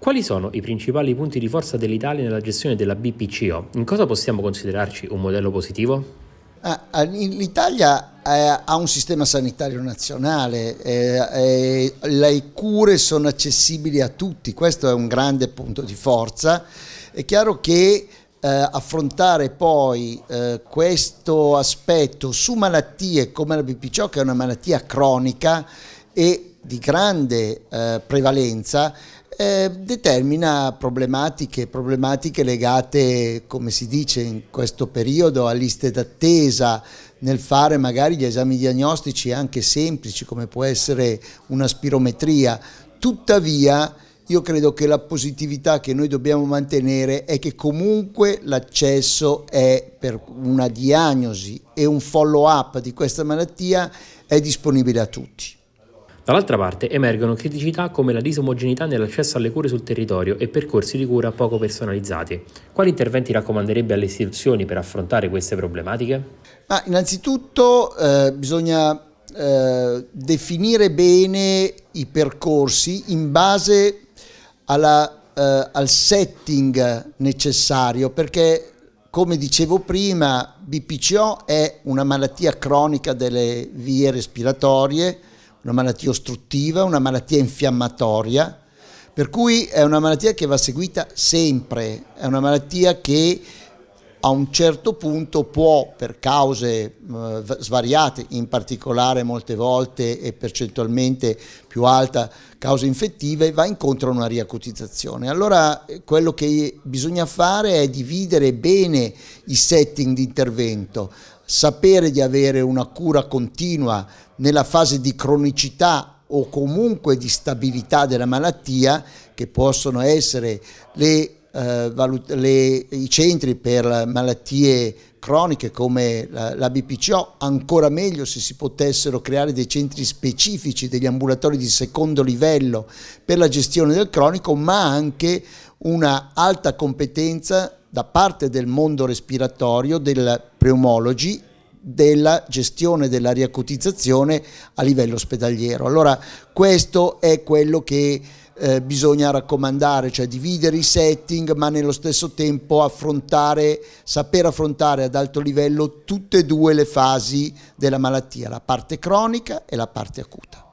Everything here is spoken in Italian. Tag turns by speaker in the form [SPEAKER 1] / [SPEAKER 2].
[SPEAKER 1] Quali sono i principali punti di forza dell'Italia nella gestione della BPCO? In cosa possiamo considerarci un modello positivo?
[SPEAKER 2] L'Italia ah, ah, eh, ha un sistema sanitario nazionale, eh, eh, le cure sono accessibili a tutti, questo è un grande punto di forza. È chiaro che affrontare poi questo aspetto su malattie come la BPCO, che è una malattia cronica e di grande prevalenza, eh, determina problematiche, problematiche legate, come si dice in questo periodo, a liste d'attesa, nel fare magari gli esami diagnostici anche semplici come può essere una spirometria. Tuttavia io credo che la positività che noi dobbiamo mantenere è che comunque l'accesso è per una diagnosi e un follow up di questa malattia è disponibile a tutti.
[SPEAKER 1] Dall'altra parte emergono criticità come la disomogeneità nell'accesso alle cure sul territorio e percorsi di cura poco personalizzati. Quali interventi raccomanderebbe alle istituzioni per affrontare queste problematiche?
[SPEAKER 2] Ma innanzitutto eh, bisogna eh, definire bene i percorsi in base alla, eh, al setting necessario perché come dicevo prima BPCO è una malattia cronica delle vie respiratorie una malattia ostruttiva, una malattia infiammatoria, per cui è una malattia che va seguita sempre, è una malattia che a un certo punto può, per cause eh, svariate, in particolare molte volte e percentualmente più alta, cause infettive, va incontro a una riacutizzazione. Allora eh, quello che bisogna fare è dividere bene i setting di intervento sapere di avere una cura continua nella fase di cronicità o comunque di stabilità della malattia, che possono essere le eh, le, i centri per malattie croniche come la, la BPCO, ancora meglio se si potessero creare dei centri specifici, degli ambulatori di secondo livello per la gestione del cronico, ma anche una alta competenza da parte del mondo respiratorio, del pneumologi della gestione della riacutizzazione a livello ospedaliero. Allora questo è quello che eh, bisogna raccomandare, cioè dividere i setting ma nello stesso tempo affrontare, saper affrontare ad alto livello tutte e due le fasi della malattia, la parte cronica e la parte acuta.